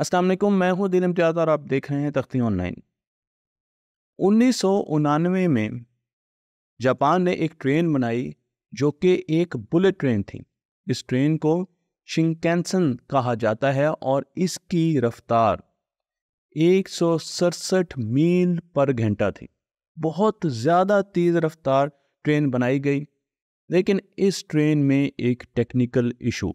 अस्सलाम वालेकुम मैं हूं दिल इम्तियाज और आप देख रहे हैं तख्ती ऑनलाइन उन्नीस में जापान ने एक ट्रेन बनाई जो कि एक बुलेट ट्रेन थी इस ट्रेन को शिंकैंसन कहा जाता है और इसकी रफ्तार एक मील पर घंटा थी बहुत ज़्यादा तेज़ रफ्तार ट्रेन बनाई गई लेकिन इस ट्रेन में एक टेक्निकल इशू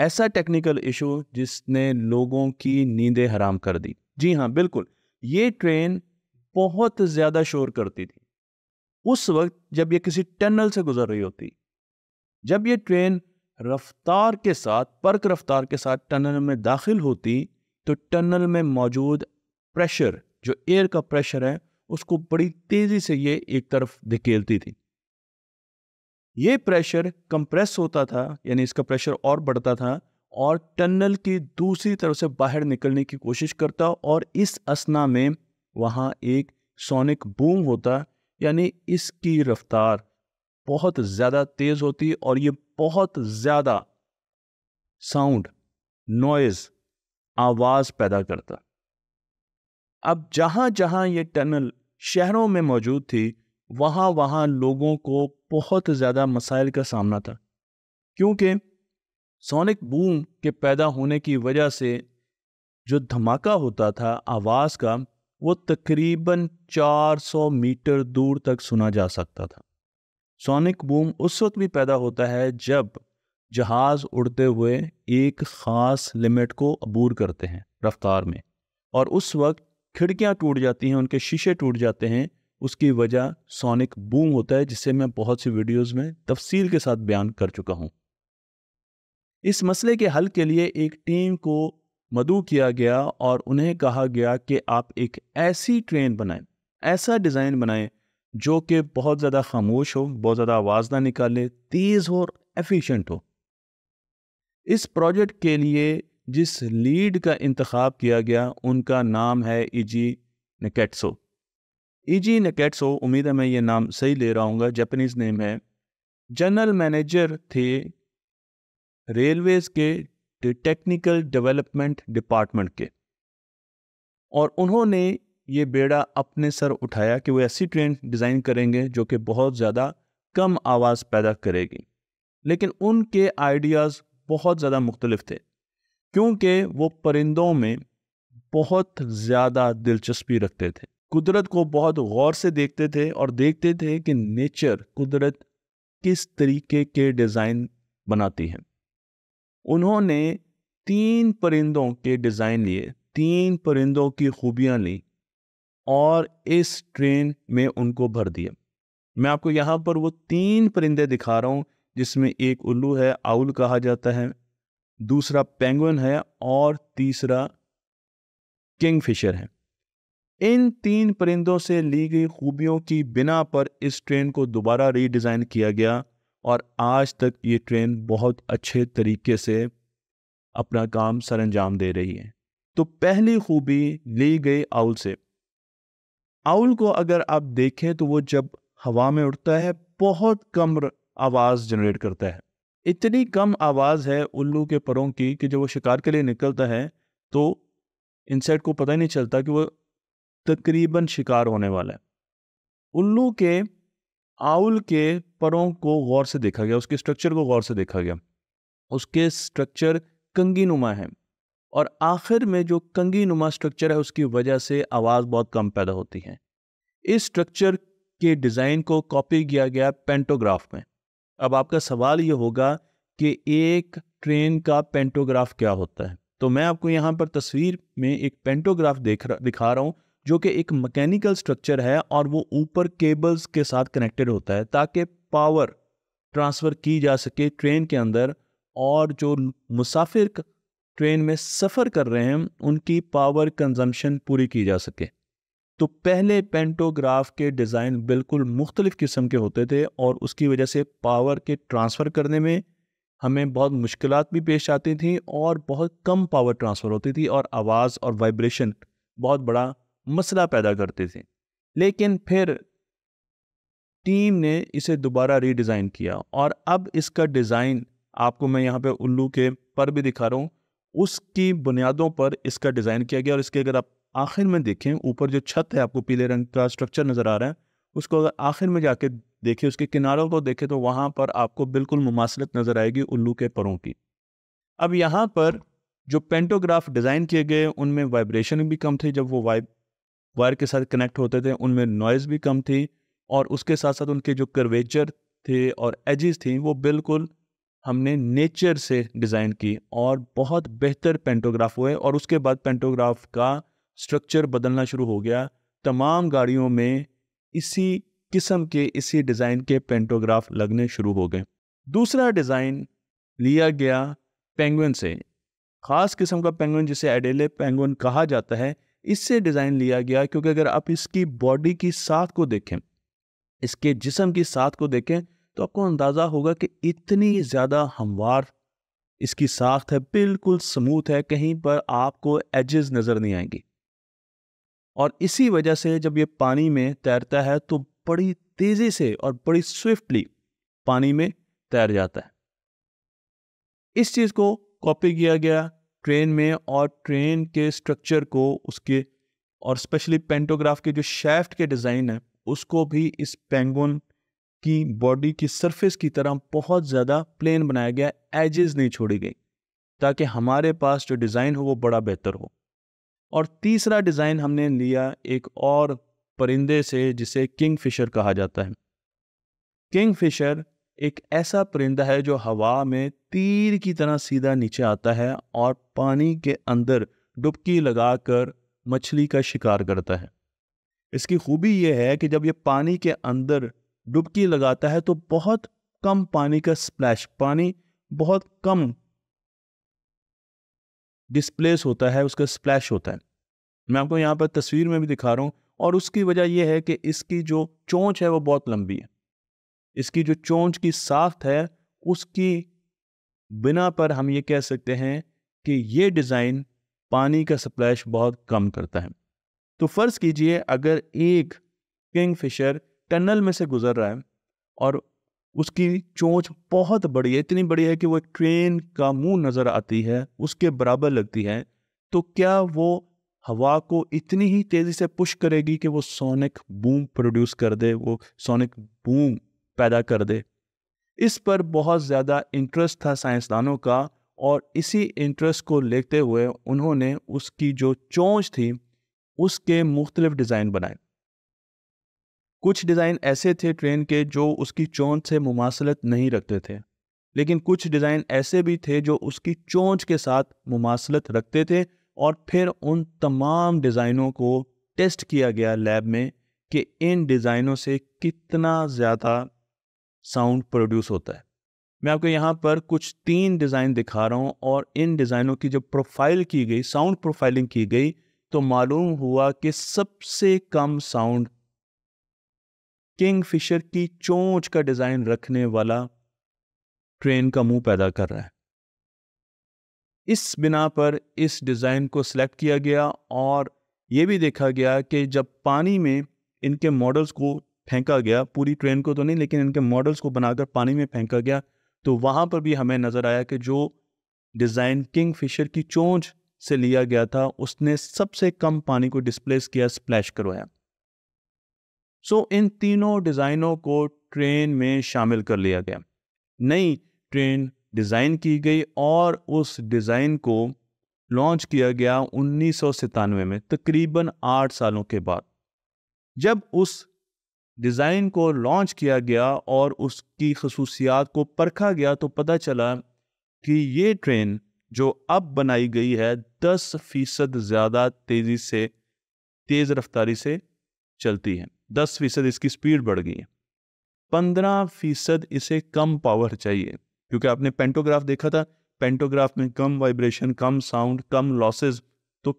ऐसा टेक्निकल इशू जिसने लोगों की नींदें हराम कर दी जी हाँ बिल्कुल ये ट्रेन बहुत ज़्यादा शोर करती थी उस वक्त जब ये किसी टनल से गुजर रही होती जब ये ट्रेन रफ्तार के साथ पर्क रफ्तार के साथ टनल में दाखिल होती तो टनल में मौजूद प्रेशर जो एयर का प्रेशर है उसको बड़ी तेज़ी से ये एक तरफ धकेलती थी ये प्रेशर कंप्रेस होता था यानी इसका प्रेशर और बढ़ता था और टनल की दूसरी तरफ से बाहर निकलने की कोशिश करता और इस असना में वहाँ एक सोनिक बूम होता यानी इसकी रफ्तार बहुत ज़्यादा तेज़ होती और ये बहुत ज़्यादा साउंड नॉइज़ आवाज़ पैदा करता अब जहाँ जहाँ ये टनल शहरों में मौजूद थी वहाँ वहाँ लोगों को बहुत ज़्यादा मसाइल का सामना था क्योंकि सोनिक बूम के पैदा होने की वजह से जो धमाका होता था आवाज़ का वो तकरीबन 400 मीटर दूर तक सुना जा सकता था सोनिक बूम उस वक्त भी पैदा होता है जब जहाज़ उड़ते हुए एक ख़ास लिमिट को अबूर करते हैं रफ्तार में और उस वक्त खिड़कियां टूट जाती हैं उनके शीशे टूट जाते हैं उसकी वजह सोनिक बूम होता है जिसे मैं बहुत सी वीडियोस में तफसील के साथ बयान कर चुका हूं इस मसले के हल के लिए एक टीम को मदू किया गया और उन्हें कहा गया कि आप एक ऐसी ट्रेन बनाएं ऐसा डिज़ाइन बनाएं जो कि बहुत ज़्यादा खामोश हो बहुत ज़्यादा आवाज़ ना निकाले तेज़ हो और एफिशिएंट हो इस प्रोजेक्ट के लिए जिस लीड का इंतखब किया गया उनका नाम है Eiji Nakatsu Eiji e Nakatsu उम्मीद है मैं ये नाम सही ले रहा हूँ जैपनीज नेम है जनरल मैनेजर थे रेलवेज़ के टेक्निकल डेवलपमेंट डिपार्टमेंट के और उन्होंने ये बेड़ा अपने सर उठाया कि वो ऐसी ट्रेन डिज़ाइन करेंगे जो कि बहुत ज़्यादा कम आवाज़ पैदा करेगी लेकिन उनके आइडियाज़ बहुत ज़्यादा मुख्तलिफ थे क्योंकि वो परिंदों में बहुत ज़्यादा दिलचस्पी रखते थे कुदरत को बहुत गौर से देखते थे और देखते थे कि नेचर कुदरत किस तरीके के डिज़ाइन बनाती है उन्होंने तीन परिंदों के डिज़ाइन लिए तीन परिंदों की खूबियाँ ली और इस ट्रेन में उनको भर दिया मैं आपको यहाँ पर वो तीन परिंदे दिखा रहा हूँ जिसमें एक उल्लू है आउल कहा जाता है दूसरा पेंगुइन है और तीसरा किंगफिशर है इन तीन परिंदों से ली गई खूबियों की बिना पर इस ट्रेन को दोबारा रीडिज़ाइन किया गया और आज तक ये ट्रेन बहुत अच्छे तरीके से अपना काम सर अंजाम दे रही है तो पहली खूबी ली गई आउल से आउल को अगर आप देखें तो वो जब हवा में उड़ता है बहुत कम आवाज़ जनरेट करता है इतनी कम आवाज़ है उल्लू के परों की कि जब वो शिकार के लिए निकलता है तो इंसेक्ट को पता ही नहीं चलता कि वो तकरीबन शिकार होने वाला है उल्लू के आउल के परों को गौर से देखा गया उसके स्ट्रक्चर को गौर से देखा गया उसके स्ट्रक्चर कंगी नुमा है और आखिर में जो कंगी नुमा स्ट्रक्चर है उसकी वजह से आवाज़ बहुत कम पैदा होती है इस स्ट्रक्चर के डिज़ाइन को कॉपी किया गया पेंटोग्राफ में अब आपका सवाल ये होगा कि एक ट्रेन का पेंटोग्राफ क्या होता है तो मैं आपको यहाँ पर तस्वीर में एक पेंटोग्राफ देख रहा दिखा रहा हूँ जो कि एक मैकेनिकल स्ट्रक्चर है और वो ऊपर केबल्स के साथ कनेक्टेड होता है ताकि पावर ट्रांसफ़र की जा सके ट्रेन के अंदर और जो मुसाफिर ट्रेन में सफ़र कर रहे हैं उनकी पावर कंजम्पशन पूरी की जा सके तो पहले पेंटोग्राफ के डिज़ाइन बिल्कुल मुख्तलिफ़ किस्म के होते थे और उसकी वजह से पावर के ट्रांसफ़र करने में हमें बहुत मुश्किल भी पेश आती थी और बहुत कम पावर ट्रांसफ़र होती थी और आवाज़ और वाइब्रेशन बहुत बड़ा मसला पैदा करते थे लेकिन फिर टीम ने इसे दोबारा रीडिज़ाइन किया और अब इसका डिज़ाइन आपको मैं यहाँ पे उल्लू के पर भी दिखा रहा हूँ उसकी बुनियादों पर इसका डिज़ाइन किया गया और इसके अगर आप आखिर में देखें ऊपर जो छत है आपको पीले रंग का स्ट्रक्चर नज़र आ रहा है उसको अगर आखिर में जाके देखें उसके किनारों को देखें तो वहाँ पर आपको बिल्कुल मुमासलत नज़र आएगी उल्लू के परों की अब यहाँ पर जो पेंटोग्राफ डिज़ाइन किए गए उनमें वाइब्रेशन भी कम थी जब वो वाइब वायर के साथ कनेक्ट होते थे उनमें नॉइज़ भी कम थी और उसके साथ साथ उनके जो करवेचर थे और एजिस थी वो बिल्कुल हमने नेचर से डिज़ाइन की और बहुत बेहतर पेंटोग्राफ हुए और उसके बाद पेंटोग्राफ का स्ट्रक्चर बदलना शुरू हो गया तमाम गाड़ियों में इसी किस्म के इसी डिज़ाइन के पेंटोग्राफ लगने शुरू हो गए दूसरा डिज़ाइन लिया गया पेंगुइन से ख़ास किस्म का पेंगुइन जिसे एडेले पेंगुइन कहा जाता है इससे डिज़ाइन लिया गया क्योंकि अगर आप इसकी बॉडी की साथ को देखें इसके जिसम की साथ को देखें तो आपको अंदाज़ा होगा कि इतनी ज़्यादा हमवार इसकी साख है बिल्कुल स्मूथ है कहीं पर आपको एजेस नज़र नहीं आएंगी और इसी वजह से जब ये पानी में तैरता है तो बड़ी तेज़ी से और बड़ी स्विफ्टली पानी में तैर जाता है इस चीज़ को कॉपी किया गया ट्रेन में और ट्रेन के स्ट्रक्चर को उसके और स्पेशली पेंटोग्राफ के जो शेफ्ट के डिज़ाइन है उसको भी इस पेंगुन की बॉडी की सरफेस की तरह बहुत ज़्यादा प्लेन बनाया गया एजेस नहीं छोड़ी गई ताकि हमारे पास जो डिज़ाइन हो वो बड़ा बेहतर हो और तीसरा डिज़ाइन हमने लिया एक और परिंदे से जिसे किंग फिशर कहा जाता है किंग फिशर एक ऐसा परिंदा है जो हवा में तीर की तरह सीधा नीचे आता है और पानी के अंदर डुबकी लगाकर मछली का शिकार करता है इसकी खूबी यह है कि जब यह पानी के अंदर डुबकी लगाता है तो बहुत कम पानी का स्प्लैश पानी बहुत कम डिस्प्लेस होता है उसका स्प्लैश होता है मैं आपको यहाँ पर तस्वीर में भी दिखा रहा हूँ और उसकी वजह यह है कि इसकी जो चोंच है वो बहुत लंबी है इसकी जो चोंच की साख्त है उसकी बिना पर हम ये कह सकते हैं कि ये डिज़ाइन पानी का स्प्लैश बहुत कम करता है तो फ़र्ज़ कीजिए अगर एक किंग फिशर टनल में से गुज़र रहा है और उसकी चोंच बहुत बड़ी है इतनी बड़ी है कि वो एक ट्रेन का मुंह नज़र आती है उसके बराबर लगती है तो क्या वो हवा को इतनी ही तेज़ी से पुश करेगी कि वो सोनिक बूम प्रोड्यूस कर दे वो सोनिक बूम पैदा कर दे इस पर बहुत ज़्यादा इंटरेस्ट था साइंसदानों का और इसी इंटरेस्ट को लेते हुए उन्होंने उसकी जो चोंच थी उसके मुख्तलिफ डिज़ाइन बनाए कुछ डिज़ाइन ऐसे थे ट्रेन के जो उसकी चोंच से मुमासलत नहीं रखते थे लेकिन कुछ डिज़ाइन ऐसे भी थे जो उसकी चोंच के साथ मुमासलत रखते थे और फिर उन तमाम डिज़ाइनों को टेस्ट किया गया लैब में कि इन डिज़ाइनों से कितना ज़्यादा साउंड प्रोड्यूस होता है मैं आपको यहाँ पर कुछ तीन डिज़ाइन दिखा रहा हूँ और इन डिज़ाइनों की जब प्रोफाइल की गई साउंड प्रोफाइलिंग की गई तो मालूम हुआ कि सबसे कम साउंड किंग फिशर की चोंच का डिज़ाइन रखने वाला ट्रेन का मुंह पैदा कर रहा है इस बिना पर इस डिज़ाइन को सिलेक्ट किया गया और ये भी देखा गया कि जब पानी में इनके मॉडल्स को फेंका गया पूरी ट्रेन को तो नहीं लेकिन इनके मॉडल्स को बनाकर पानी में फेंका गया तो वहाँ पर भी हमें नज़र आया कि जो डिज़ाइन किंग फिशर की चोंच से लिया गया था उसने सबसे कम पानी को डिस्प्लेस किया स्प्लैश करवाया सो so, इन तीनों डिज़ाइनों को ट्रेन में शामिल कर लिया गया नई ट्रेन डिज़ाइन की गई और उस डिज़ाइन को लॉन्च किया गया उन्नीस में तकरीबन आठ सालों के बाद जब उस डिज़ाइन को लॉन्च किया गया और उसकी खसूसियात को परखा गया तो पता चला कि ये ट्रेन जो अब बनाई गई है दस फीसद ज़्यादा तेज़ी से तेज़ रफ्तारी से चलती है दस फीसद इसकी स्पीड बढ़ गई है पंद्रह फीसद इसे कम पावर चाहिए क्योंकि आपने पेंटोग्राफ देखा था पेंटोग्राफ में कम वाइब्रेशन कम साउंड कम लॉसेस तो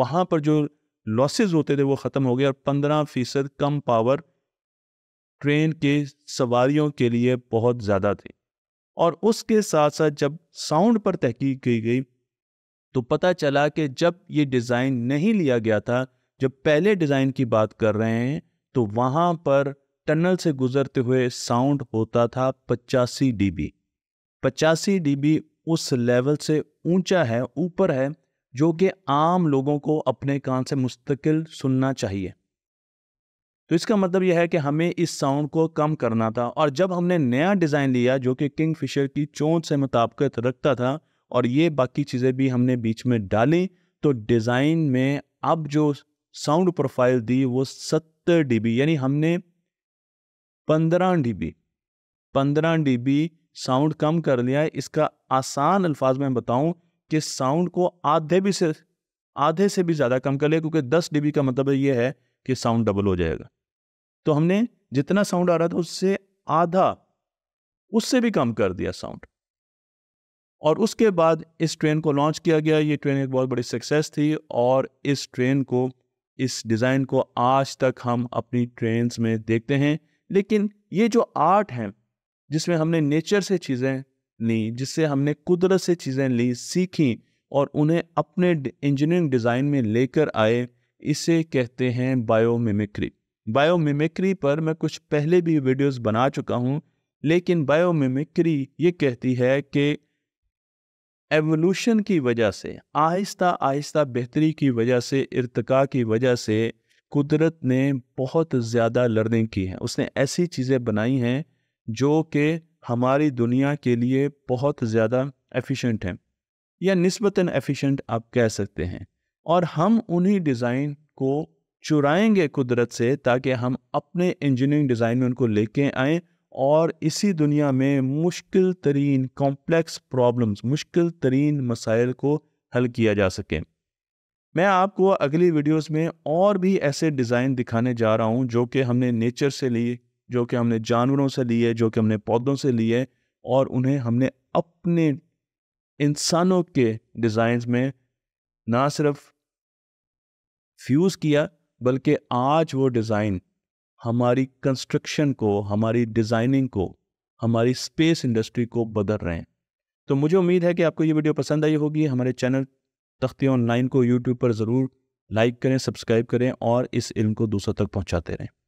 वहाँ पर जो लॉसेज होते थे वो ख़त्म हो गए और पंद्रह फीसद कम पावर ट्रेन के सवारियों के लिए बहुत ज़्यादा थी और उसके साथ साथ जब साउंड पर तहकीक की गई तो पता चला कि जब ये डिज़ाइन नहीं लिया गया था जब पहले डिज़ाइन की बात कर रहे हैं तो वहाँ पर टनल से गुजरते हुए साउंड होता था पचासी बी पचासी डीबी उस लेवल से ऊंचा है ऊपर है जो कि आम लोगों को अपने कान से मुस्तकिल सुनना चाहिए तो इसका मतलब यह है कि हमें इस साउंड को कम करना था और जब हमने नया डिज़ाइन लिया जो कि किंग फिशर की चोंच से मुताबकत रखता था और ये बाकी चीज़ें भी हमने बीच में डाली तो डिज़ाइन में अब जो साउंड प्रोफाइल दी वो सत्तर डी यानी हमने पंद्रह डी पंद्रह डी साउंड कम कर लिया है इसका आसान अल्फाज में बताऊं कि साउंड को आधे भी से आधे से भी ज़्यादा कम कर ले क्योंकि दस डी का मतलब ये है कि साउंड डबल हो जाएगा तो हमने जितना साउंड आ रहा था उससे आधा उससे भी कम कर दिया साउंड और उसके बाद इस ट्रेन को लॉन्च किया गया ये ट्रेन एक बहुत बड़ी सक्सेस थी और इस ट्रेन को इस डिज़ाइन को आज तक हम अपनी ट्रेन्स में देखते हैं लेकिन ये जो आर्ट है जिसमें हमने नेचर से चीज़ें ली जिससे हमने कुदरत से चीज़ें ली सीखी और उन्हें अपने इंजीनियरिंग डिज़ाइन में लेकर आए इसे कहते हैं बायोमिमिक्री बायोमिमिक्री पर मैं कुछ पहले भी वीडियोस बना चुका हूं लेकिन बायोमिमिक्री ये कहती है कि एवोल्यूशन की वजह से आहिस्ता आहिस्ता बेहतरी की वजह से इरतका की वजह से कुदरत ने बहुत ज़्यादा लर्निंग की है उसने ऐसी चीज़ें बनाई हैं जो कि हमारी दुनिया के लिए बहुत ज़्यादा एफिशिएंट हैं या नस्बता एफिशिएंट आप कह सकते हैं और हम उन्हीं डिज़ाइन को चुराएंगे कुदरत से ताकि हम अपने इंजीनियरिंग डिज़ाइन में उनको लेके आएँ और इसी दुनिया में मुश्किल तरीन कॉम्प्लेक्स प्रॉब्लम्स मुश्किल तरीन मसाइल को हल किया जा सके मैं आपको अगली वीडियोस में और भी ऐसे डिज़ाइन दिखाने जा रहा हूँ जो कि हमने नेचर से लिए जो कि हमने जानवरों से लिए जो कि हमने पौधों से लिए और उन्हें हमने अपने इंसानों के डिज़ाइन में ना सिर्फ फ्यूज़ किया बल्कि आज वो डिज़ाइन हमारी कंस्ट्रक्शन को हमारी डिज़ाइनिंग को हमारी स्पेस इंडस्ट्री को बदल रहे हैं तो मुझे उम्मीद है कि आपको ये वीडियो पसंद आई होगी हमारे चैनल तख्ती ऑनलाइन को यूट्यूब पर ज़रूर लाइक करें सब्सक्राइब करें और इस इल्म को दूसरों तक पहुँचाते रहें